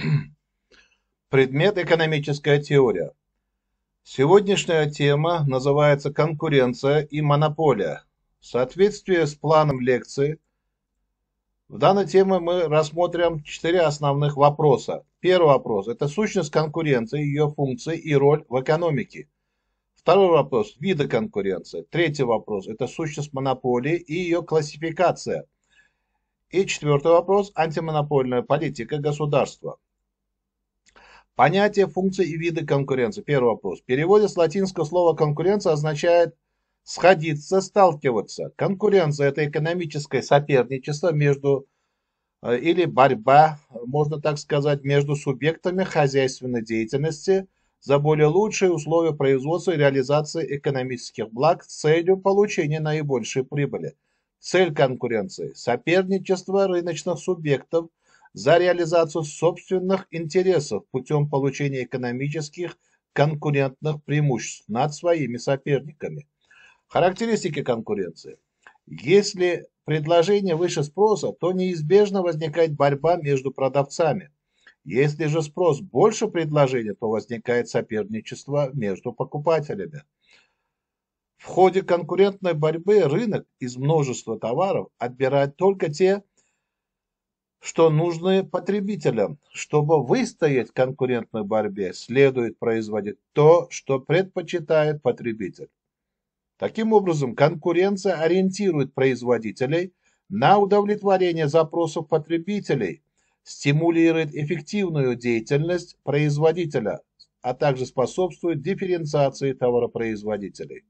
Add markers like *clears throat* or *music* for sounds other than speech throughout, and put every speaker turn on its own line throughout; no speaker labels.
*clears throat* Предмет экономическая теория. Сегодняшняя тема называется «Конкуренция и монополия». В соответствии с планом лекции, в данной теме мы рассмотрим четыре основных вопроса. Первый вопрос – это сущность конкуренции, ее функции и роль в экономике. Второй вопрос – виды конкуренции. Третий вопрос – это сущность монополии и ее классификация. И четвертый вопрос – антимонопольная политика государства понятие функции и виды конкуренции. Первый вопрос. В переводе с латинского слова конкуренция означает сходиться, сталкиваться. Конкуренция – это экономическое соперничество между э, или борьба, можно так сказать, между субъектами хозяйственной деятельности за более лучшие условия производства и реализации экономических благ с целью получения наибольшей прибыли. Цель конкуренции – соперничество рыночных субъектов за реализацию собственных интересов путем получения экономических конкурентных преимуществ над своими соперниками. Характеристики конкуренции. Если предложение выше спроса, то неизбежно возникает борьба между продавцами. Если же спрос больше предложения, то возникает соперничество между покупателями. В ходе конкурентной борьбы рынок из множества товаров отбирает только те, что нужно потребителям. Чтобы выстоять в конкурентной борьбе, следует производить то, что предпочитает потребитель. Таким образом, конкуренция ориентирует производителей на удовлетворение запросов потребителей, стимулирует эффективную деятельность производителя, а также способствует дифференциации товаропроизводителей.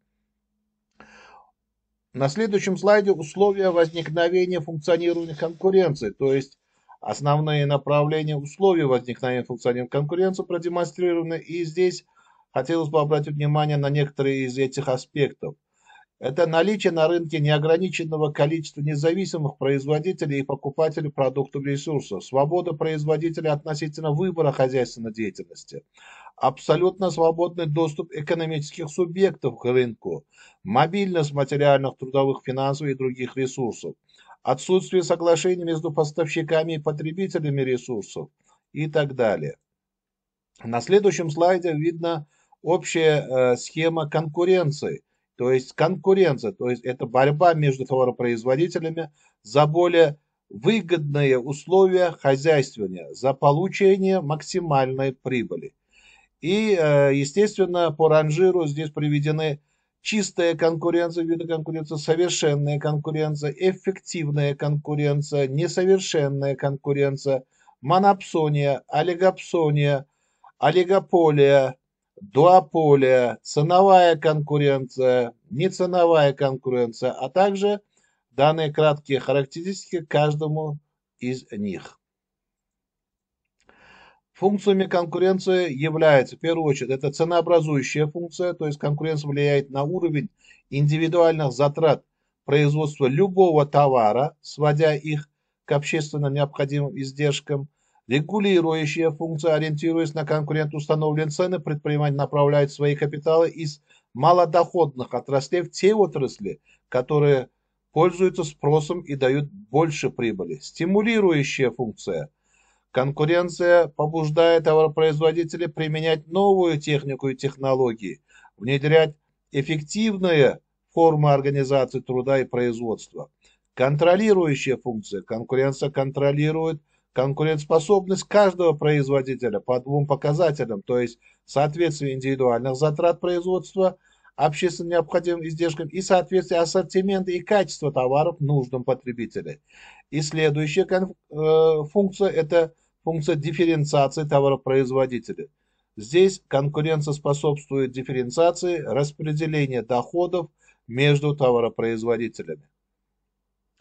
На следующем слайде условия возникновения функционирования конкуренции, то есть Основные направления условий возникновения функциональной конкуренции продемонстрированы, и здесь хотелось бы обратить внимание на некоторые из этих аспектов. Это наличие на рынке неограниченного количества независимых производителей и покупателей продуктов и ресурсов, свобода производителя относительно выбора хозяйственной деятельности, абсолютно свободный доступ экономических субъектов к рынку, мобильность материальных, трудовых, финансовых и других ресурсов – отсутствие соглашений между поставщиками и потребителями ресурсов и так далее. На следующем слайде видно общая э, схема конкуренции. То есть конкуренция, то есть это борьба между товаропроизводителями за более выгодные условия хозяйствования, за получение максимальной прибыли. И, э, естественно, по ранжиру здесь приведены чистая конкуренция, виды конкуренции, совершенная конкуренция, эффективная конкуренция, несовершенная конкуренция, монопсония, олигопсония, олигополия, дуополия, ценовая конкуренция, неценовая конкуренция, а также данные краткие характеристики каждому из них. Функциями конкуренции является, в первую очередь, это ценообразующая функция, то есть конкуренция влияет на уровень индивидуальных затрат производства любого товара, сводя их к общественно необходимым издержкам. Регулирующая функция, ориентируясь на конкурент установленные цены, предприниматель направляет свои капиталы из малодоходных отраслей в те отрасли, которые пользуются спросом и дают больше прибыли. Стимулирующая функция – Конкуренция побуждает товаропроизводителей применять новую технику и технологии, внедрять эффективные формы организации труда и производства. Контролирующая функция. Конкуренция контролирует конкурентоспособность каждого производителя по двум показателям, то есть соответствие индивидуальных затрат производства общественно необходимым издержкам и соответствие ассортимента и качества товаров нуждам потребителя. И следующая э, функция – это функция дифференциации товаропроизводителя. Здесь конкуренция способствует дифференциации распределения доходов между товаропроизводителями.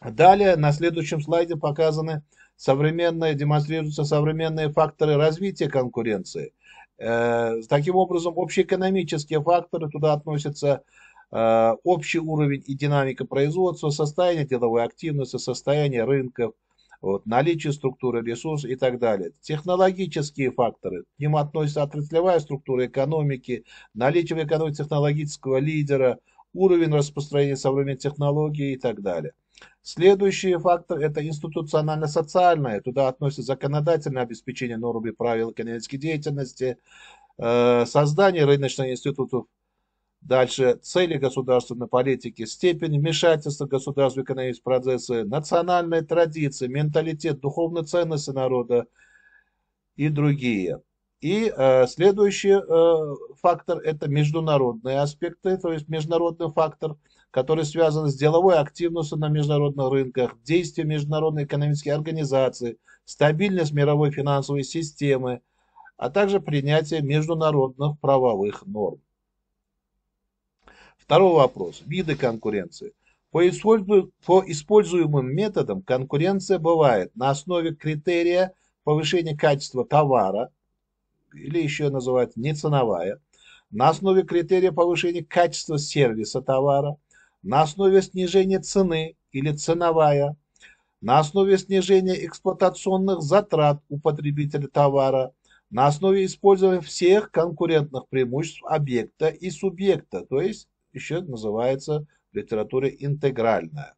Далее на следующем слайде показаны современные, демонстрируются современные факторы развития конкуренции. Э, таким образом, общеэкономические факторы туда относятся э, общий уровень и динамика производства, состояние деловой активности, состояние рынков, вот, наличие структуры ресурсов и так далее. Технологические факторы, к ним относятся отраслевая структура экономики, наличие в экономике технологического лидера, уровень распространения современных технологий и так далее. Следующий фактор – это институционально-социальное. Туда относится законодательное обеспечение норм и правил экономической деятельности, э, создание рыночных институтов Дальше цели государственной политики, степень вмешательства государства в экономические процессы, национальные традиции, менталитет, духовные ценности народа и другие. И э, следующий э, фактор – это международные аспекты, то есть международный фактор, который связан с деловой активностью на международных рынках, действия международной экономической организации, стабильность мировой финансовой системы, а также принятие международных правовых норм. Второй вопрос. Виды конкуренции. По, используемым методам конкуренция бывает на основе критерия повышения качества товара, или еще называют неценовая, на основе критерия повышения качества сервиса товара, на основе снижения цены или ценовая, на основе снижения эксплуатационных затрат у потребителя товара, на основе использования всех конкурентных преимуществ объекта и субъекта, то есть еще называется в литературе интегральная.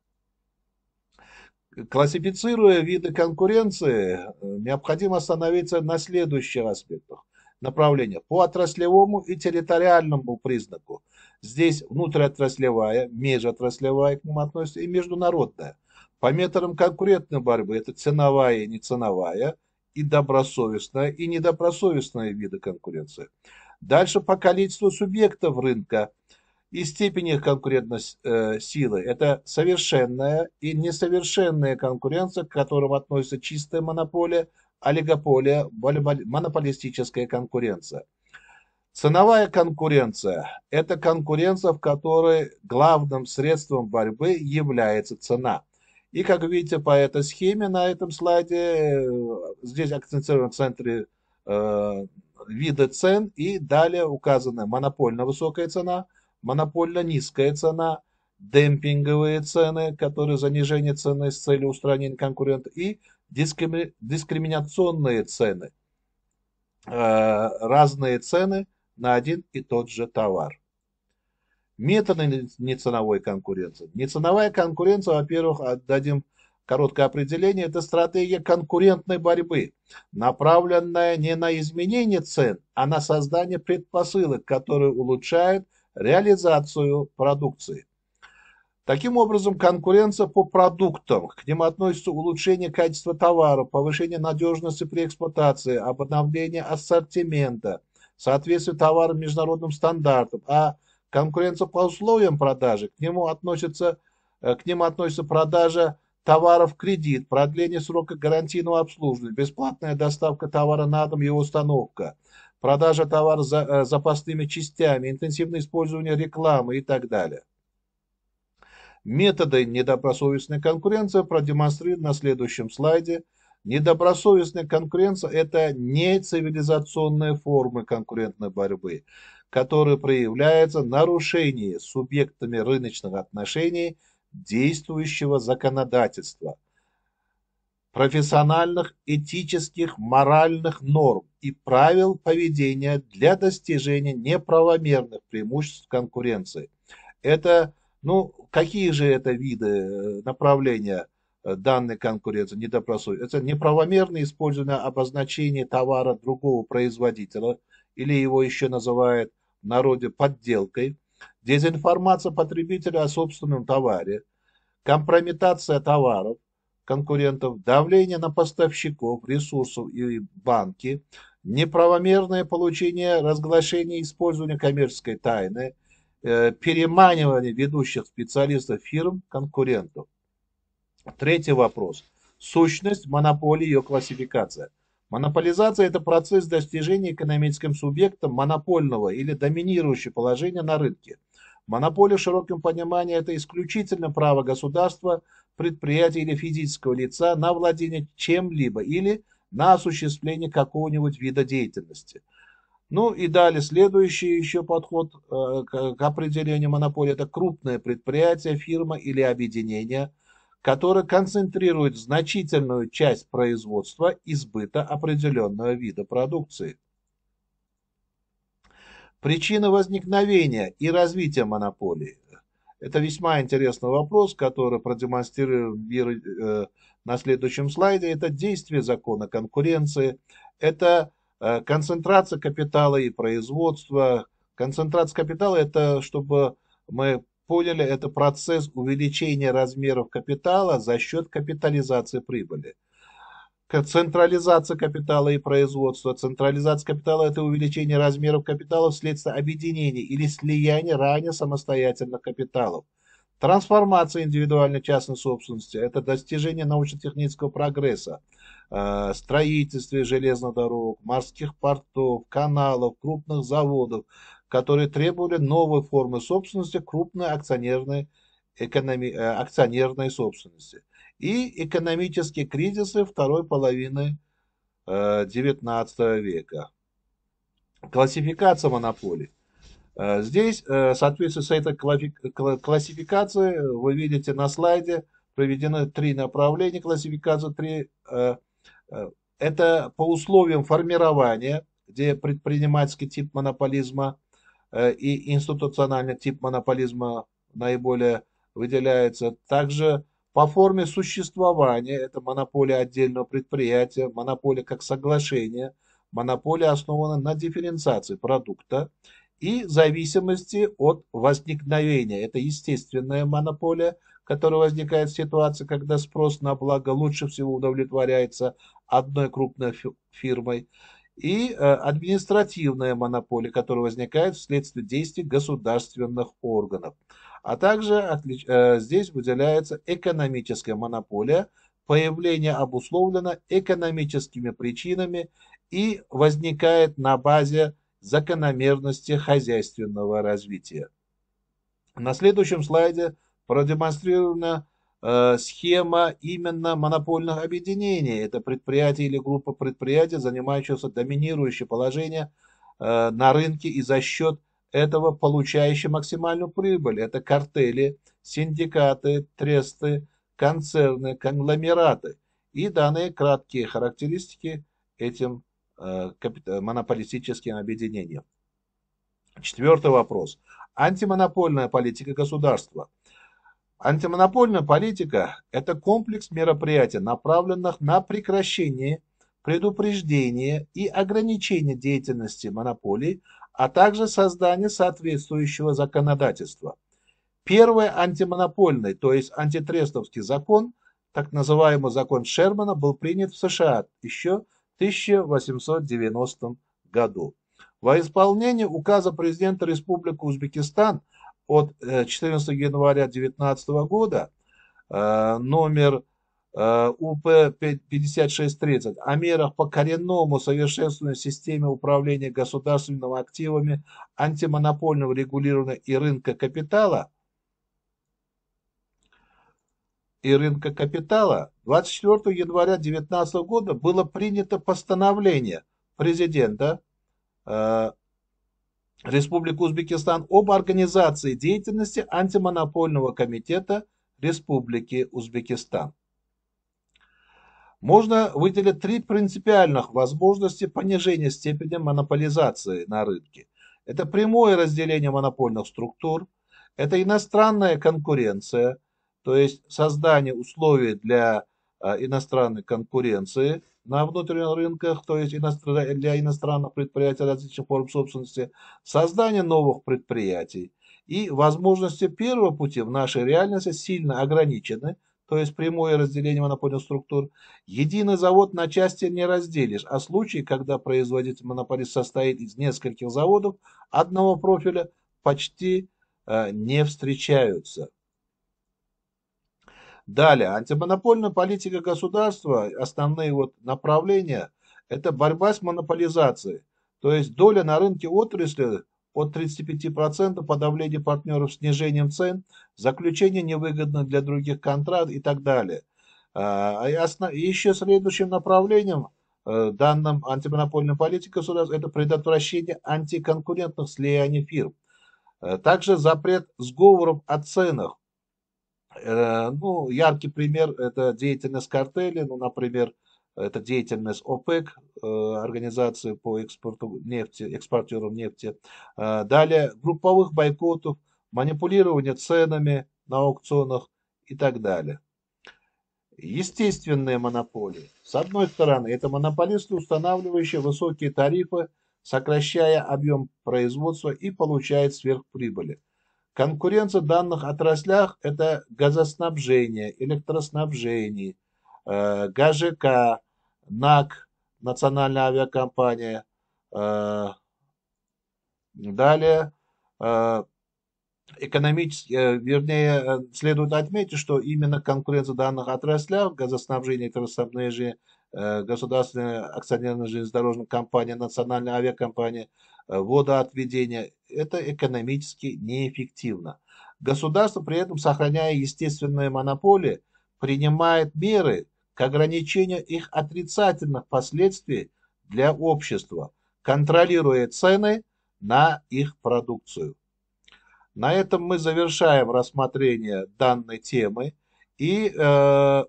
Классифицируя виды конкуренции, э, необходимо остановиться на следующих аспектах направления. По отраслевому и территориальному признаку. Здесь внутриотраслевая, межотраслевая к ним относится и международная. По методам конкурентной борьбы это ценовая и неценовая, и добросовестная, и недобросовестная виды конкуренции. Дальше по количеству субъектов рынка – и степени их конкурентной э, силы. Это совершенная и несовершенная конкуренция, к которым относится чистая монополия, олигополия, монополистическая конкуренция. Ценовая конкуренция – это конкуренция, в которой главным средством борьбы является цена. И как видите по этой схеме на этом слайде, э, здесь акцентирован в центре э, виды цен и далее указаны монопольно высокая цена – монопольно-низкая цена, демпинговые цены, которые занижение цены с целью устранения конкурента, и дискрими, дискриминационные цены, э, разные цены на один и тот же товар. Методы неценовой конкуренции. Неценовая конкуренция, во-первых, отдадим короткое определение, это стратегия конкурентной борьбы, направленная не на изменение цен, а на создание предпосылок, которые улучшают реализацию продукции. Таким образом, конкуренция по продуктам, к ним относится улучшение качества товара, повышение надежности при эксплуатации, обновление ассортимента, соответствие товара международным стандартам, а конкуренция по условиям продажи, к, нему относится, э, к ним относится продажа товаров в кредит, продление срока гарантийного обслуживания, бесплатная доставка товара на дом и его установка, продажа товаров за, э, запасными частями, интенсивное использование рекламы и так далее. Методы недобросовестной конкуренции продемонстрированы на следующем слайде. Недобросовестная конкуренция – это не цивилизационные формы конкурентной борьбы, которые проявляются в субъектами рыночных отношений действующего законодательства – профессиональных, этических, моральных норм и правил поведения для достижения неправомерных преимуществ конкуренции. Это, ну, какие же это виды э, направления э, данной конкуренции недобросовестной? Это неправомерное использование обозначения товара другого производителя, или его еще называют в народе подделкой, дезинформация потребителя о собственном товаре, компрометация товаров – конкурентов, давление на поставщиков, ресурсов и банки, неправомерное получение разглашения и использования коммерческой тайны, э, переманивание ведущих специалистов фирм конкурентов. Третий вопрос. Сущность монополии и ее классификация. Монополизация – это процесс достижения экономическим субъектом монопольного или доминирующего положения на рынке – Монополия в широком понимании – это исключительно право государства, предприятия или физического лица на владение чем-либо или на осуществление какого-нибудь вида деятельности. Ну и далее следующий еще подход э, к определению монополии – это крупное предприятие, фирма или объединение, которое концентрирует значительную часть производства и сбыта определенного вида продукции. Причина возникновения и развития монополии. Это весьма интересный вопрос, который продемонстрирует э, на следующем слайде. Это действие закона конкуренции, это э, концентрация капитала и производства. Концентрация капитала – это, чтобы мы поняли, это процесс увеличения размеров капитала за счет капитализации прибыли централизация капитала и производства. Централизация капитала – это увеличение размеров капитала вследствие объединения или слияния ранее самостоятельных капиталов. Трансформация индивидуальной частной собственности – это достижение научно-технического прогресса, э, строительстве железных дорог, морских портов, каналов, крупных заводов, которые требовали новой формы собственности крупной акционерной экономи... Э, акционерной собственности и экономические кризисы второй половины XIX э, века. Классификация монополий. Э, здесь, в соответствии с этой классификацией, вы видите на слайде, проведены три направления классификации. Три, это по условиям формирования, где предпринимательский тип монополизма и институциональный тип монополизма наиболее выделяется также по форме существования, это монополия отдельного предприятия, монополия как соглашение, монополия основана на дифференциации продукта и зависимости от возникновения. Это естественная монополия, которая возникает в ситуации, когда спрос на благо лучше всего удовлетворяется одной крупной фирмой и э, административная монополия, которая возникает вследствие действий государственных органов. А также э, здесь выделяется экономическая монополия. Появление обусловлено экономическими причинами и возникает на базе закономерности хозяйственного развития. На следующем слайде продемонстрировано Э, схема именно монопольных объединений. Это предприятие или группа предприятий, занимающихся доминирующее положение э, на рынке и за счет этого получающие максимальную прибыль. Это картели, синдикаты, тресты, концерны, конгломераты. И данные краткие характеристики этим э, монополистическим объединениям. Четвертый вопрос. Антимонопольная политика государства – Антимонопольная политика – это комплекс мероприятий, направленных на прекращение, предупреждение и ограничение деятельности монополий, а также создание соответствующего законодательства. Первый антимонопольный, то есть антитрестовский закон, так называемый закон Шермана, был принят в США еще в 1890 году. Во исполнение указа президента Республики Узбекистан – от 14 э, января 2019 года э, номер э, УП-5630 о мерах по коренному совершенствованию системы управления государственными активами, антимонопольного регулирования и рынка капитала и рынка капитала 24 января 2019 года было принято постановление президента Республику Узбекистан об организации деятельности антимонопольного комитета Республики Узбекистан. Можно выделить три принципиальных возможности понижения степени монополизации на рынке. Это прямое разделение монопольных структур, это иностранная конкуренция, то есть создание условий для э, иностранной конкуренции – на внутренних рынках, то есть для иностранных предприятий различных форм собственности, создание новых предприятий. И возможности первого пути в нашей реальности сильно ограничены, то есть прямое разделение монопольных структур. Единый завод на части не разделишь, а случаи, когда производитель монополист состоит из нескольких заводов одного профиля, почти э, не встречаются. Далее, антимонопольная политика государства, основные вот направления, это борьба с монополизацией. То есть доля на рынке отрасли от 35% подавления партнеров снижением цен, заключение невыгодно для других контракт и так далее. А, а и еще следующим направлением э, данным антимонопольной политики государства это предотвращение антиконкурентных слияний фирм. Э, также запрет сговоров о ценах Э, ну, яркий пример – это деятельность картелей, ну, например, это деятельность ОПЕК, э, организации по экспорту нефти, экспортерам нефти. Э, далее групповых бойкотов, манипулирование ценами на аукционах и так далее. Естественные монополии. С одной стороны, это монополисты, устанавливающие высокие тарифы, сокращая объем производства и получая сверхприбыли. Конкуренция в данных отраслях – это газоснабжение, электроснабжение, э, ГЖК, НАК, национальная авиакомпания. Э, далее, э, экономически, вернее, следует отметить, что именно конкуренция в данных отраслях, газоснабжение, электроснабжение, государственная акционерная железнодорожная компания, национальная авиакомпания – Э, водоотведения, это экономически неэффективно. Государство при этом, сохраняя естественные монополии, принимает меры к ограничению их отрицательных последствий для общества, контролируя цены на их продукцию. На этом мы завершаем рассмотрение данной темы. И э,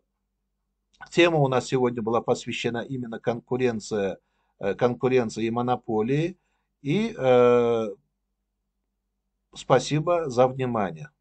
тема у нас сегодня была посвящена именно конкуренция, э, конкуренция и монополии. И э, спасибо за внимание.